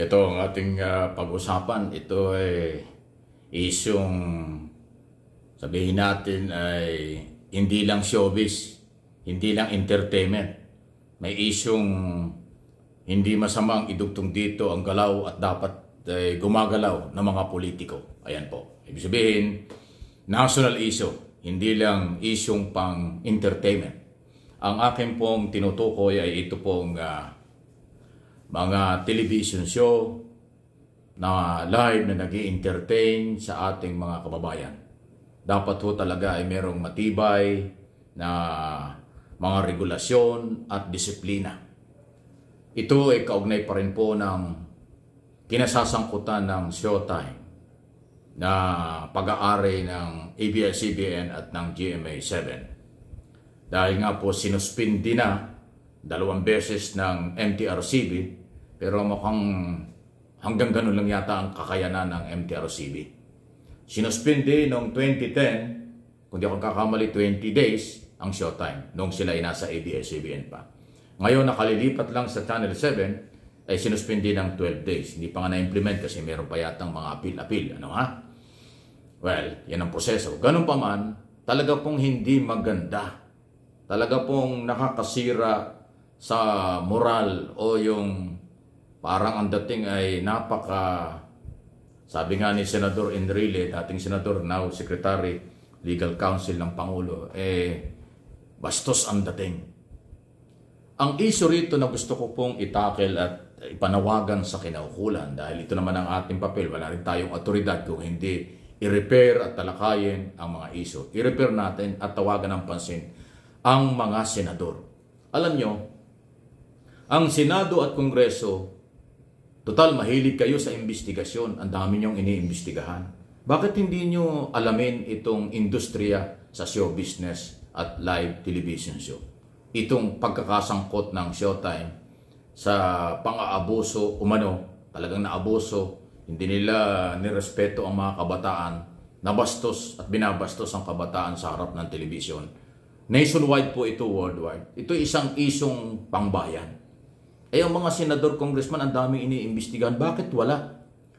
Ito ang ating uh, pag-usapan. Ito ay isyong sabihin natin ay hindi lang showbiz, hindi lang entertainment. May isyong hindi masamang idugtong dito ang galaw at dapat ay eh, gumagalaw ng mga politiko. Ayan po. Ibig sabihin, national issue, hindi lang isyong pang entertainment. Ang akin pong tinutukoy ay ito pong uh, mga television show na live na nag entertain sa ating mga kababayan. Dapat ho talaga ay merong matibay na mga regulasyon at disiplina. Ito ay kaugnay pa rin po ng kinasasangkutan ng Showtime na pag-aari ng ABS-CBN at ng GMA7. Dahil nga po sinuspindi na dalawang beses ng MTRCB pero mukhang hanggang ganun lang yata ang kakayanan ng MTRCB. Sinuspindi noong 2010, kung di ako kakamali 20 days, ang showtime nung sila ay nasa ABS-CBN pa. Ngayon nakalilipat lang sa Channel 7 ay sinuspindi ng 12 days. Hindi pa nga na-implement kasi meron pa yatang mga appeal-appeal. Ano ha? Well, yan ang proseso. Ganun pa man, talaga pong hindi maganda. Talaga pong nakakasira sa moral o yung parang ang dating ay napaka sabi nga ni Senador Enrile, dating senador now secretary legal counsel ng pangulo eh bastos ang dating. Ang issue rito na gusto ko pong itakel at ipanawagan sa kinaukulan dahil ito naman ang ating papel, wala rin tayong autoridad kung hindi i-repair at talakayin ang mga issue. I-repair natin at tawagan ng pansin ang mga senador. Alam nyo, ang Senado at Kongreso Total, mahilig kayo sa investigasyon. Ang dami niyong iniimbestigahan. Bakit hindi niyo alamin itong industriya sa show business at live television show? Itong pagkakasangkot ng showtime sa pang-aabuso, umano, talagang naabuso, hindi nila nirespeto ang mga kabataan, nabastos at binabastos ang kabataan sa harap ng television. Nationwide po ito worldwide. Ito isang isong pangbayan. Eh ang mga senador, congressman, ang daming iniimbestigahan. Bakit wala?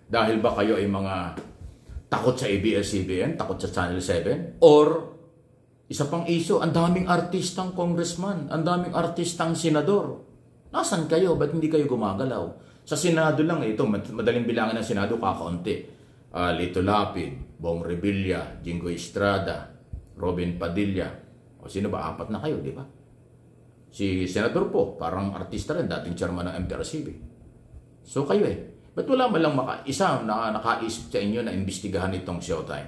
Dahil ba kayo ay mga takot sa ABS-CBN, takot sa Channel 7? Or isa pang iso, ang daming artistang congressman, ang daming artistang senador. Nasaan kayo? Ba't hindi kayo gumagalaw? Sa Senado lang, eh, ito, madaling bilangan ng Senado, kakaunti. Uh, Lito Lapid, Bong Revilla, Jingo Estrada, Robin Padilla. O sino ba? Apat na kayo, di ba? Si Senator po, parang artista rin, dating chairman ng MTRCB. So kayo eh, ba't wala man lang maka, isa na nakaisip sa inyo na imbestigahan itong showtime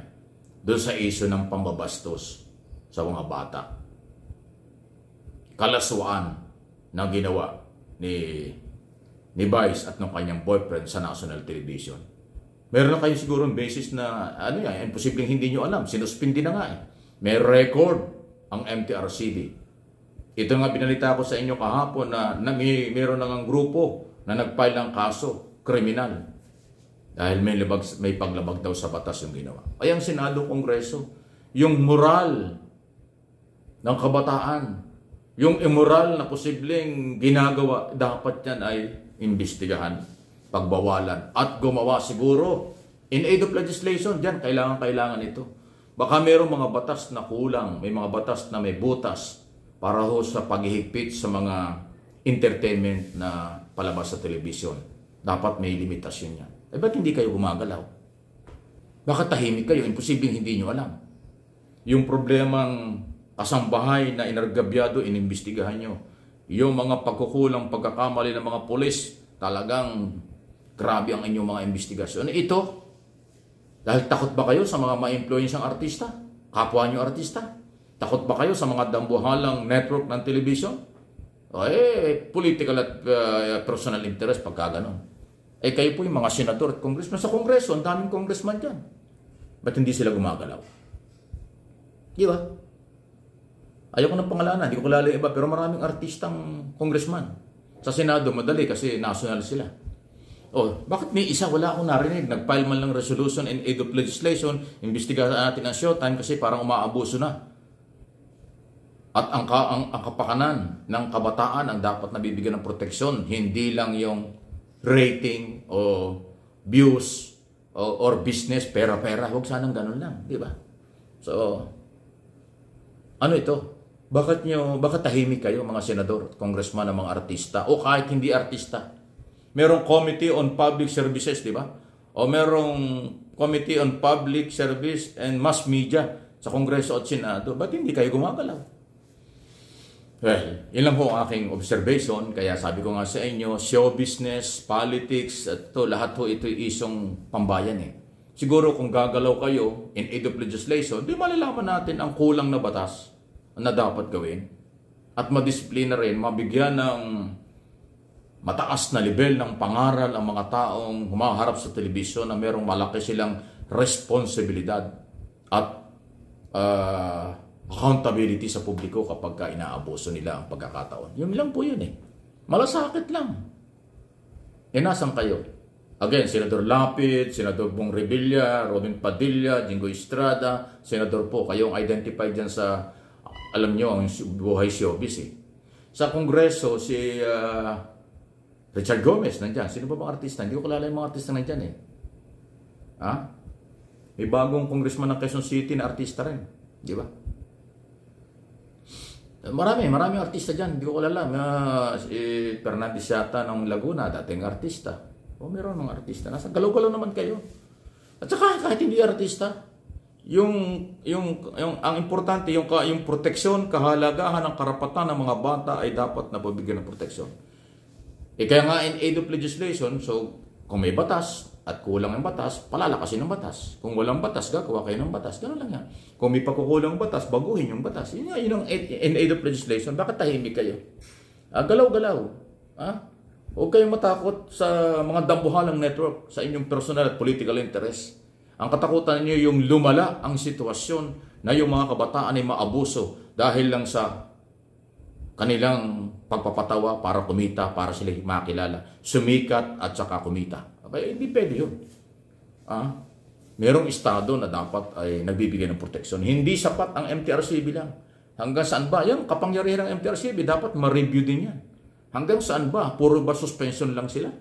doon sa iso ng pambabastos sa mga bata? Kalaswaan na ginawa ni ni Vice at ng kanyang boyfriend sa national television. Meron na kayo siguro basis na ano yan, imposibleng hindi nyo alam. Sinuspindi na nga eh. May record ang MTRCB ito nga binalita ko sa inyo kahapon na, na may, meron na ng grupo na nag ng kaso, kriminal. Dahil may, labag, may paglabag daw sa batas yung ginawa. Ay ang Senado, Kongreso, yung moral ng kabataan, yung immoral na posibleng ginagawa, dapat yan ay imbestigahan, pagbawalan, at gumawa siguro. In aid of legislation, dyan, kailangan-kailangan ito. Baka mayroong mga batas na kulang, may mga batas na may butas, para ho sa paghihigpit sa mga entertainment na palabas sa television. Dapat may limitasyon yan. Eh ba't hindi kayo gumagalaw? Baka tahimik kayo, imposibleng hindi nyo alam. Yung problemang kasambahay na inargabyado, inimbestigahan nyo. Yung mga pagkukulang pagkakamali ng mga polis, talagang grabe ang inyong mga investigasyon. Ito, dahil takot ba kayo sa mga ma-influence artista? Kapwa nyo artista? Takot ba kayo sa mga dambuhalang network ng television? O eh, political at uh, personal interest pagka ganun. Eh kayo po yung mga senador at congressman. Sa kongreso, ang daming congressman dyan. Ba't hindi sila gumagalaw? Di ba? Ayaw ng pangalanan, hindi ko kilala iba, pero maraming artistang congressman. Sa Senado, madali kasi national sila. Oh, bakit may isa wala akong narinig? Nag-file man lang resolution and aid of legislation, investigahan natin ang showtime kasi parang umaabuso na. At ang, ka, ang, ang kapakanan ng kabataan ang dapat nabibigyan ng proteksyon, hindi lang yung rating o views o, or business, pera-pera. Huwag sanang ganun lang, di ba? So, ano ito? Bakit nyo, bakit tahimik kayo mga senador, congressman, mga artista o kahit hindi artista? Merong Committee on Public Services, di ba? O merong Committee on Public Service and Mass Media sa Kongreso at Senado. Ba't hindi kayo gumagalaw? Well, yun lang po ang aking observation. Kaya sabi ko nga sa inyo, show business, politics, at to, lahat ho ito isong pambayan eh. Siguro kung gagalaw kayo in aid of legislation, di malalaman natin ang kulang na batas na dapat gawin. At madisplay na rin, mabigyan ng mataas na level ng pangaral ang mga taong humaharap sa telebisyon na merong malaki silang responsibilidad at uh, accountability sa publiko kapag ka inaabuso nila ang pagkakataon. Yun lang po yun eh. Malasakit lang. E eh, nasan kayo? Again, Senador Lapid, Senador Bong Revilla, Robin Padilla, Jingo Estrada, Senador po, kayong identified dyan sa, alam nyo, ang buhay showbiz eh. Sa Kongreso, si uh, Richard Gomez nandyan. Sino ba bang artista? Hindi ko kalala yung mga artista nandyan eh. Ha? May bagong congressman ng Quezon City na artista rin. Di ba? Marami, marami artista dyan. Hindi ko alam. Uh, si Fernandez yata ng Laguna, dating artista. O meron ng artista. Nasa galaw-galaw naman kayo. At saka kahit hindi artista, yung yung yung ang importante yung yung proteksyon, kahalagahan ng karapatan ng mga bata ay dapat nabibigyan ng proteksyon. Eh kaya nga in aid of legislation, so kung may batas at kulang ang batas, palalakasin ang batas. Kung walang batas, gagawa kayo ng batas. Ganun lang yan. Kung may pagkukulang batas, baguhin yung batas. Yun, nga, yun ang in aid of legislation. Bakit tahimik kayo? Ah, galaw-galaw. Ah, huwag kayong matakot sa mga dambuhalang network, sa inyong personal at political interest. Ang katakutan niyo yung lumala ang sitwasyon na yung mga kabataan ay maabuso dahil lang sa kanilang pagpapatawa para kumita, para sila makilala. Sumikat at saka kumita. Okay, eh, hindi pwede yun. Ah, merong estado na dapat ay nagbibigay ng proteksyon. Hindi sapat ang MTRCB lang. Hanggang saan ba? Yan, kapangyarihan ng MTRCB, dapat ma-review din yan. Hanggang saan ba? Puro ba suspension lang sila?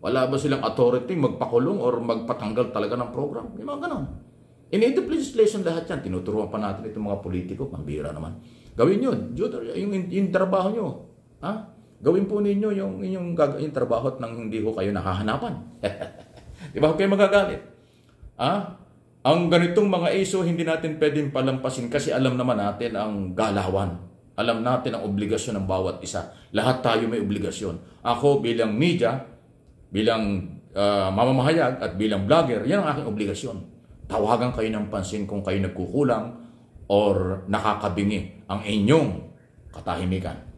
Wala ba silang authority magpakulong or magpatanggal talaga ng program? May mga ganon. Inative legislation lahat yan. Tinuturuan pa natin itong mga politiko. Pambira naman. Gawin yun. Yung, yung, yung trabaho nyo. Ha? Gawin po ninyo yung inyong gagawin trabaho at nang hindi ho kayo nakahanapan. Di ba? Huwag kayo magagalit. Ha? Ang ganitong mga iso, hindi natin pwedeng palampasin kasi alam naman natin ang galawan. Alam natin ang obligasyon ng bawat isa. Lahat tayo may obligasyon. Ako bilang media, bilang uh, mamamahayag at bilang vlogger, yan ang aking obligasyon. Tawagan kayo ng pansin kung kayo nagkukulang or nakakabingi ang inyong katahimikan.